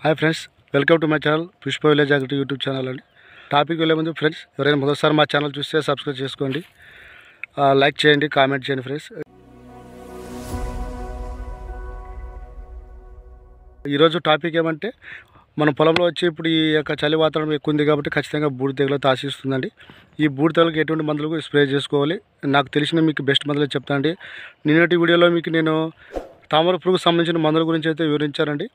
hi friends welcome to my channel Pushpa village అగ్రిటివ్ YouTube channel అండి topic వెళ్ళే ముందు ఫ్రెండ్స్ ఎవరైనా మొదటిసారి మా ఛానల్ చూస్తే సబ్స్క్రైబ్ చేసుకోండి లైక్ చేయండి కామెంట్ చేయండి ఫ్రెండ్స్ ఈరోజు టాపిక్ ఏమంటే మన పొలంలో వచ్చి ఇప్పుడు ఈ యొక్క చలి వాతావరణం ఎక్కువ ఉంది కాబట్టి ఖచ్చితంగా బూడి తెగలు తాసిస్తుందండి ఈ బూడి తెగలకు ఎటువంటి మందులు స్ప్రే చేసుకోవాలి నాకు తెలిసిన మీకు బెస్ట్ మందులు చెప్తానండి నిన్నటి వీడియోలో మీకు నేను తామర పురుగుకు సంబంధించిన మందుల గురించి అయితే వివరించారండి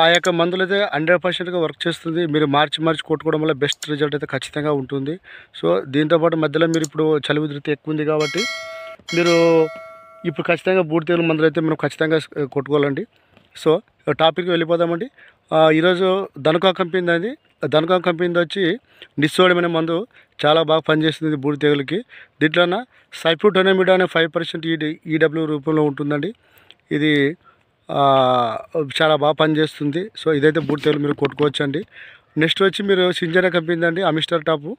ఆ యొక్క మందులు అయితే హండ్రెడ్ పర్సెంట్గా వర్క్ చేస్తుంది మీరు మార్చి మార్చి కొట్టుకోవడం వల్ల బెస్ట్ రిజల్ట్ అయితే ఖచ్చితంగా ఉంటుంది సో దీంతోపాటు మధ్యలో మీరు ఇప్పుడు చలి ఉధృతి ఎక్కువ ఉంది కాబట్టి మీరు ఇప్పుడు ఖచ్చితంగా బూడి తీరు మందులు అయితే మనం ఖచ్చితంగా కొట్టుకోవాలండి సో టాపిక్కి వెళ్ళిపోదామండి ఈరోజు ధనుకా కంపెనీ అది ధనుకా కంపెనీ వచ్చి నిస్సోడమైన మందు చాలా బాగా పనిచేస్తుంది బూడి తెగులకి దీంట్లోన సైఫ్యూటోనమిడ్ అనే ఫైవ్ పర్సెంట్ ఈడబ్ల్యూ రూపంలో ఉంటుందండి ఇది చాలా బాగా పనిచేస్తుంది సో ఇదైతే బూడితేలు మీరు కొట్టుకోవచ్చండి నెక్స్ట్ వచ్చి మీరు సింజన కంపెనీ అండి అమిస్టర్ టాపు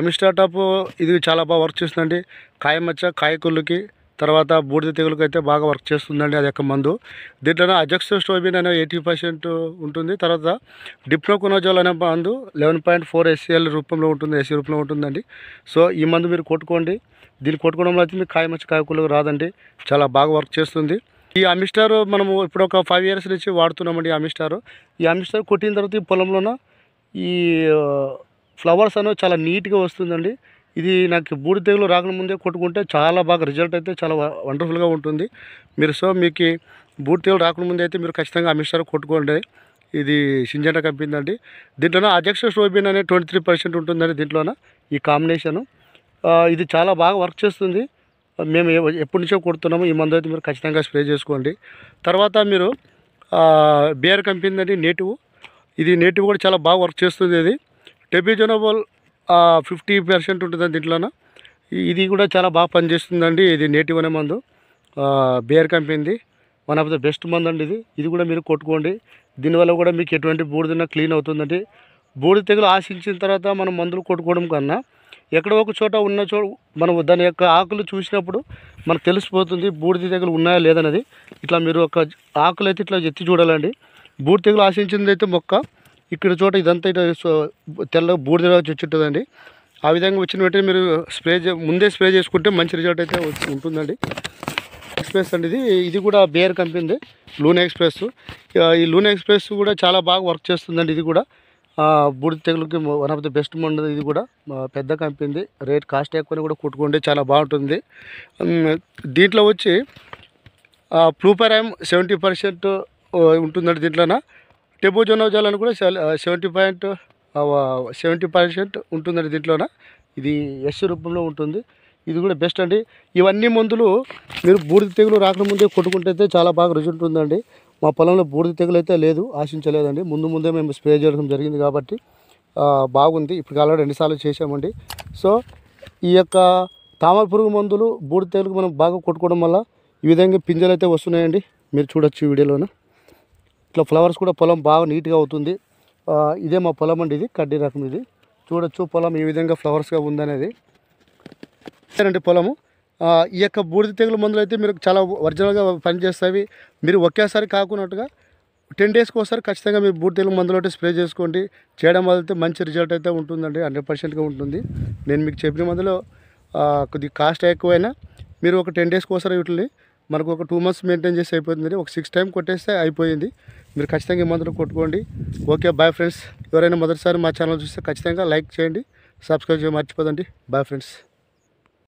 అమిస్టర్ టాపు ఇది చాలా బాగా వర్క్ చేస్తుందండి కాయమచ్చ కాయకుళ్ళకి తర్వాత బూడిద తెగులకు అయితే బాగా వర్క్ చేస్తుందండి అది యొక్క మందు దీంట్లోనే స్టోబిన్ అనే ఎయిటీ పర్సెంట్ ఉంటుంది తర్వాత డిప్నోకొనోజోల్ అనే మందు లెవెన్ పాయింట్ ఫోర్ ఎస్సీఎల్ రూపంలో ఉంటుంది ఎస్సీ రూపంలో ఉంటుందండి సో ఈ మందు మీరు కొట్టుకోండి దీన్ని కొట్టుకోవడంలో అయితే మీకు కాయమచ్చి కాయకూలకు రాదండి చాలా బాగా వర్క్ చేస్తుంది ఈ అమిస్టార్ మనము ఇప్పుడు ఒక ఫైవ్ ఇయర్స్ నుంచి వాడుతున్నామండి అమిస్టార్ ఈ అమిస్టార్ కొట్టిన తర్వాత ఈ పొలంలోన ఈ ఫ్లవర్స్ అనేవి చాలా నీట్గా వస్తుందండి ఇది నాకు బూడి తెగులు రాకముందే ముందే కొట్టుకుంటే చాలా బాగా రిజల్ట్ అయితే చాలా వండర్ఫుల్గా ఉంటుంది మీరు సో మీకు బూడి తెగులు రాకముందే ముందే అయితే మీరు ఖచ్చితంగా అమిస్టార్ కొట్టుకోండి ఇది సింజెంట కంపెనీ అండి దీంట్లోనే అధ్యక్ష షోబిన్ అనే ట్వంటీ త్రీ పర్సెంట్ ఉంటుందండి దీంట్లోన ఈ కాంబినేషను ఇది చాలా బాగా వర్క్ చేస్తుంది మేము ఎప్పటి నుంచో కొడుతున్నాము ఈ మందు అయితే మీరు ఖచ్చితంగా స్ప్రే చేసుకోండి తర్వాత మీరు బేర్ కంపెనీ అండి నేటివ్ ఇది నేటివ్ కూడా చాలా బాగా వర్క్ చేస్తుంది ఇది టెబిజోనబోల్ ఫిఫ్టీ పర్సెంట్ ఉంటుంది దీంట్లోన ఇది కూడా చాలా బాగా పనిచేస్తుందండి ఇది నేటివ్ అనే మందు బేర్ కంపెనీది వన్ ఆఫ్ ద బెస్ట్ మందు అండి ఇది ఇది కూడా మీరు కొట్టుకోండి దీనివల్ల కూడా మీకు ఎటువంటి బూడిదన క్లీన్ అవుతుందండి బూడిద తెగులు ఆశించిన తర్వాత మనం మందులు కొట్టుకోవడం కన్నా ఎక్కడో ఒక చోట ఉన్న చో మనం దాని యొక్క ఆకులు చూసినప్పుడు మనకు తెలిసిపోతుంది బూడిద తెగులు ఉన్నాయా లేదన్నది ఇట్లా మీరు ఒక ఆకులు అయితే ఇట్లా ఎత్తి చూడాలండి బూడి తెగులు ఆశించింది అయితే మొక్క ఇక్కడ చోట ఇదంతా ఇట్లా తెల్ల బూడిద వచ్చుంటుందండి ఆ విధంగా వచ్చిన వెంటనే మీరు స్ప్రే ముందే స్ప్రే చేసుకుంటే మంచి రిజల్ట్ అయితే ఉంటుందండి ఎక్స్ప్రెస్ అండి ఇది ఇది కూడా బేర్ కంపెనీ లూన్ ఎక్స్ప్రెస్ ఈ లూన్ ఎక్స్ప్రెస్ కూడా చాలా బాగా వర్క్ చేస్తుందండి ఇది కూడా బూడిద తెగులుకి వన్ ఆఫ్ ది బెస్ట్ మండు ఇది కూడా పెద్ద కంపెనీ రేట్ కాస్ట్ ఎక్కువ కూడా కొట్టుకుంటే చాలా బాగుంటుంది దీంట్లో వచ్చి ప్లూపరామ్ సెవెంటీ పర్సెంట్ ఉంటుందండి దీంట్లోన టెబోజోనోజాల్ అని కూడా సెవెంటీ పాయింట్ సెవెంటీ పర్సెంట్ ఉంటుందండి దీంట్లోన ఇది ఎస్ రూపంలో ఉంటుంది ఇది కూడా బెస్ట్ అండి ఇవన్నీ మందులు మీరు బూడిద తెగులు రాకముందే కొట్టుకుంటే చాలా బాగా రుచి ఉంటుందండి మా పొలంలో బూడిద తెగులు అయితే లేదు ఆశించలేదండి ముందు ముందే మేము స్ప్రే చేయడం జరిగింది కాబట్టి బాగుంది ఇప్పుడు ఆల్రెడీ రెండుసార్లు చేసామండి సో ఈ యొక్క తామర పురుగు మందులు బూడిద తెగులు మనం బాగా కొట్టుకోవడం వల్ల ఈ విధంగా పింజలు అయితే వస్తున్నాయండి మీరు చూడొచ్చు ఈ వీడియోలోనే ఇట్లా ఫ్లవర్స్ కూడా పొలం బాగా నీట్గా అవుతుంది ఇదే మా పొలం అండి ఇది కడ్డీ రకం ఇది చూడొచ్చు పొలం ఈ విధంగా ఫ్లవర్స్గా ఉందనేది సరే అండి పొలము ఈ యొక్క బూడిద తెగులు మందులు అయితే మీరు చాలా ఒరిజినల్గా పనిచేస్తాయి మీరు ఒకేసారి కాకున్నట్టుగా టెన్ డేస్కి ఒకసారి ఖచ్చితంగా మీరు బూడిద తెగులు మందులు అయితే స్ప్రే చేసుకోండి చేయడం వల్ల మంచి రిజల్ట్ అయితే ఉంటుందండి హండ్రెడ్ పర్సెంట్గా ఉంటుంది నేను మీకు చెప్పిన మందులో కొద్ది కాస్ట్ ఎక్కువైనా మీరు ఒక టెన్ డేస్కి ఒకసారి వీటిని మనకు ఒక టూ మంత్స్ మెయింటైన్ చేసి అయిపోతుంది ఒక సిక్స్ టైం కొట్టేస్తే అయిపోయింది మీరు ఖచ్చితంగా ఈ మందులు కొట్టుకోండి ఓకే బాయ్ ఫ్రెండ్స్ ఎవరైనా మొదటిసారి మా ఛానల్ చూస్తే ఖచ్చితంగా లైక్ చేయండి సబ్స్క్రైబ్ చేయ మర్చిపోదండి బాయ్ ఫ్రెండ్స్